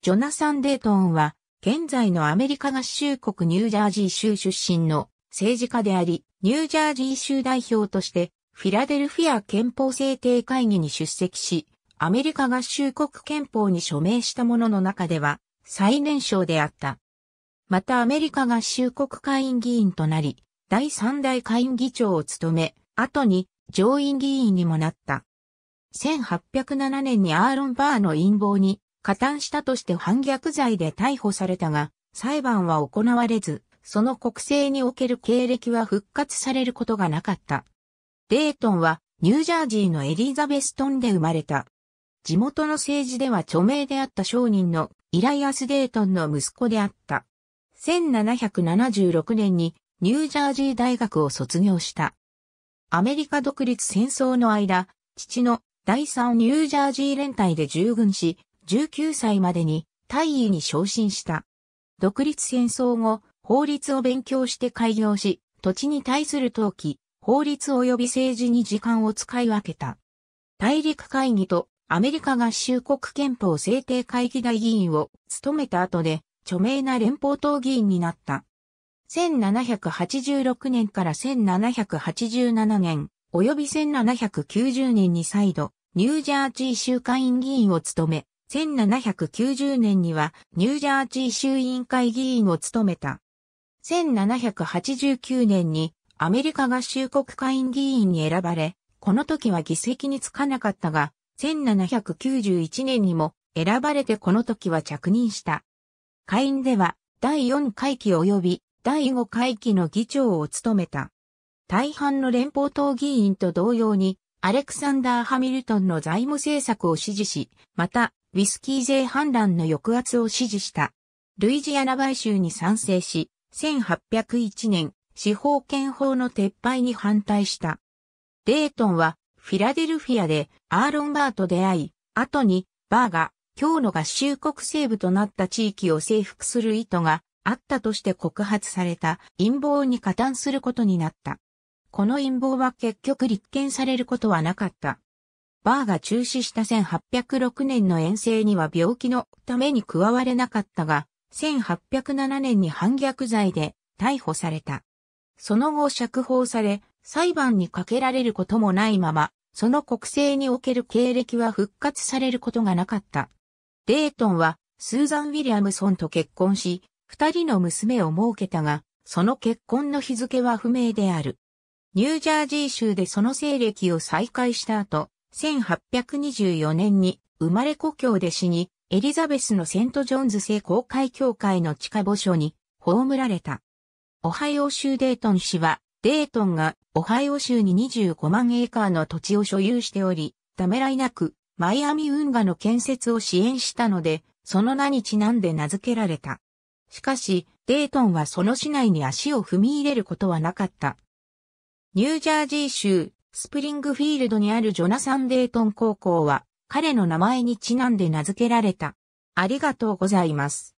ジョナサン・デートンは、現在のアメリカ合衆国ニュージャージー州出身の政治家であり、ニュージャージー州代表として、フィラデルフィア憲法制定会議に出席し、アメリカ合衆国憲法に署名したものの中では、最年少であった。またアメリカ合衆国会員議員となり、第三代会員議長を務め、後に上院議員にもなった。1807年にアーロン・バーの陰謀に加担したとして反逆罪で逮捕されたが、裁判は行われず、その国政における経歴は復活されることがなかった。レートンはニュージャージーのエリザベストンで生まれた。地元の政治では著名であった商人のイライアス・デートンの息子であった。1776年にニュージャージー大学を卒業した。アメリカ独立戦争の間、父の第3ニュージャージー連隊で従軍し、19歳までに大尉に昇進した。独立戦争後、法律を勉強して開業し、土地に対する登記、法律及び政治に時間を使い分けた。大陸会議とアメリカ合衆国憲法制定会議大議員を務めた後で、著名な連邦党議員になった。1786年から1787年、及び1790年に再度、ニュージャージー州会員議員を務め、1790年にはニュージャージー州委員会議員を務めた。1789年にアメリカ合衆国会員議員に選ばれ、この時は議席につかなかったが、1791年にも選ばれてこの時は着任した。会員では第4会期及び第5会期の議長を務めた。大半の連邦党議員と同様に、アレクサンダー・ハミルトンの財務政策を支持し、また、ウィスキー税反乱の抑圧を支持した。ルイジアナ買収に賛成し、1801年、司法権法の撤廃に反対した。デートンは、フィラデルフィアでアーロン・バーと出会い、後に、バーが、今日の合衆国西部となった地域を征服する意図があったとして告発された陰謀に加担することになった。この陰謀は結局立件されることはなかった。バーが中止した1806年の遠征には病気のために加われなかったが、1807年に反逆罪で逮捕された。その後釈放され、裁判にかけられることもないまま、その国政における経歴は復活されることがなかった。デートンは、スーザン・ウィリアムソンと結婚し、二人の娘を設けたが、その結婚の日付は不明である。ニュージャージー州でその政歴を再開した後、1824年に生まれ故郷で死に、エリザベスのセントジョンズ聖公会教会の地下墓所に葬られた。オハイオ州デートン氏は、デートンがオハイオ州に25万エーカーの土地を所有しており、ためらいなくマイアミ運河の建設を支援したので、その名にちなんで名付けられた。しかし、デートンはその市内に足を踏み入れることはなかった。ニュージャージー州スプリングフィールドにあるジョナサン・デートン高校は、彼の名前にちなんで名付けられた。ありがとうございます。